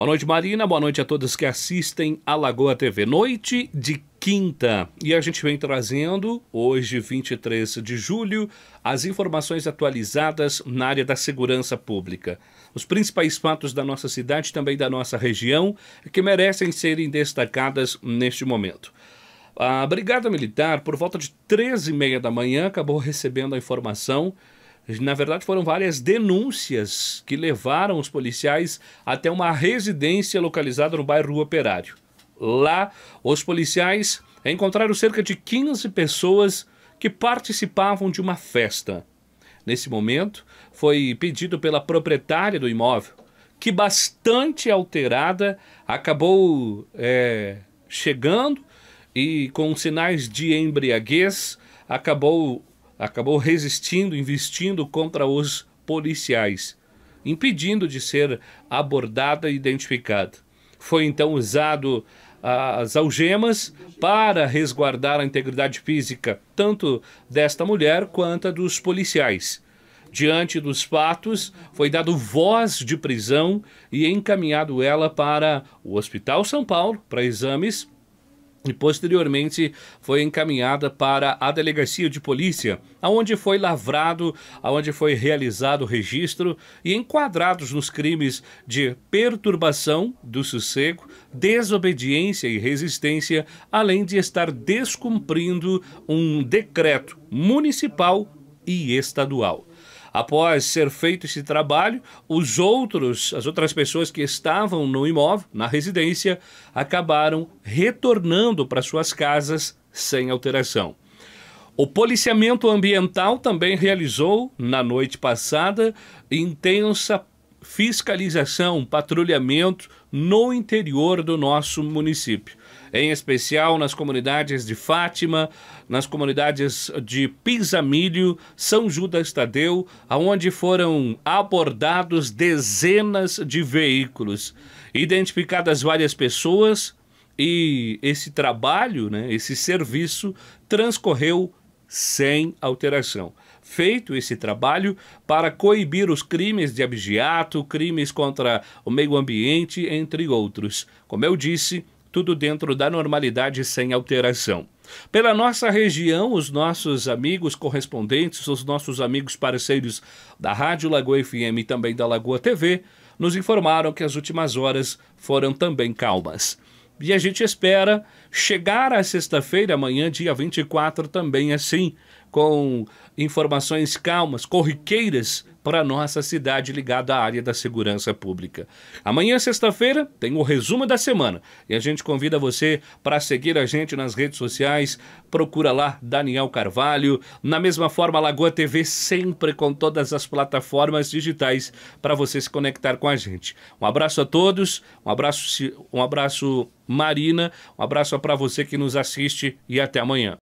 Boa noite, Marina. Boa noite a todos que assistem a Lagoa TV. Noite de quinta. E a gente vem trazendo, hoje, 23 de julho, as informações atualizadas na área da segurança pública. Os principais fatos da nossa cidade, também da nossa região, que merecem serem destacadas neste momento. A Brigada Militar, por volta de 13h30 da manhã, acabou recebendo a informação na verdade, foram várias denúncias que levaram os policiais até uma residência localizada no bairro Operário. Lá, os policiais encontraram cerca de 15 pessoas que participavam de uma festa. Nesse momento, foi pedido pela proprietária do imóvel, que bastante alterada acabou é, chegando e com sinais de embriaguez acabou acabou resistindo, investindo contra os policiais, impedindo de ser abordada e identificada. Foi então usado ah, as algemas para resguardar a integridade física tanto desta mulher quanto dos policiais. Diante dos fatos, foi dado voz de prisão e encaminhado ela para o Hospital São Paulo para exames e posteriormente foi encaminhada para a delegacia de polícia, aonde foi lavrado, aonde foi realizado o registro e enquadrados nos crimes de perturbação do sossego, desobediência e resistência, além de estar descumprindo um decreto municipal e estadual. Após ser feito esse trabalho, os outros, as outras pessoas que estavam no imóvel, na residência, acabaram retornando para suas casas sem alteração. O policiamento ambiental também realizou, na noite passada, intensa fiscalização, patrulhamento no interior do nosso município, em especial nas comunidades de Fátima, nas comunidades de Pisamilho, São Judas Tadeu, aonde foram abordados dezenas de veículos, identificadas várias pessoas e esse trabalho, né, esse serviço transcorreu sem alteração. Feito esse trabalho para coibir os crimes de abigeato, crimes contra o meio ambiente, entre outros. Como eu disse, tudo dentro da normalidade sem alteração. Pela nossa região, os nossos amigos correspondentes, os nossos amigos parceiros da Rádio Lagoa FM e também da Lagoa TV, nos informaram que as últimas horas foram também calmas. E a gente espera chegar à sexta-feira, amanhã, dia 24, também assim, com informações calmas, corriqueiras para nossa cidade ligada à área da segurança pública. Amanhã, sexta-feira, tem o resumo da semana e a gente convida você para seguir a gente nas redes sociais. Procura lá Daniel Carvalho. Na mesma forma, Lagoa TV sempre com todas as plataformas digitais para você se conectar com a gente. Um abraço a todos, um abraço, um abraço Marina, um abraço para você que nos assiste e até amanhã.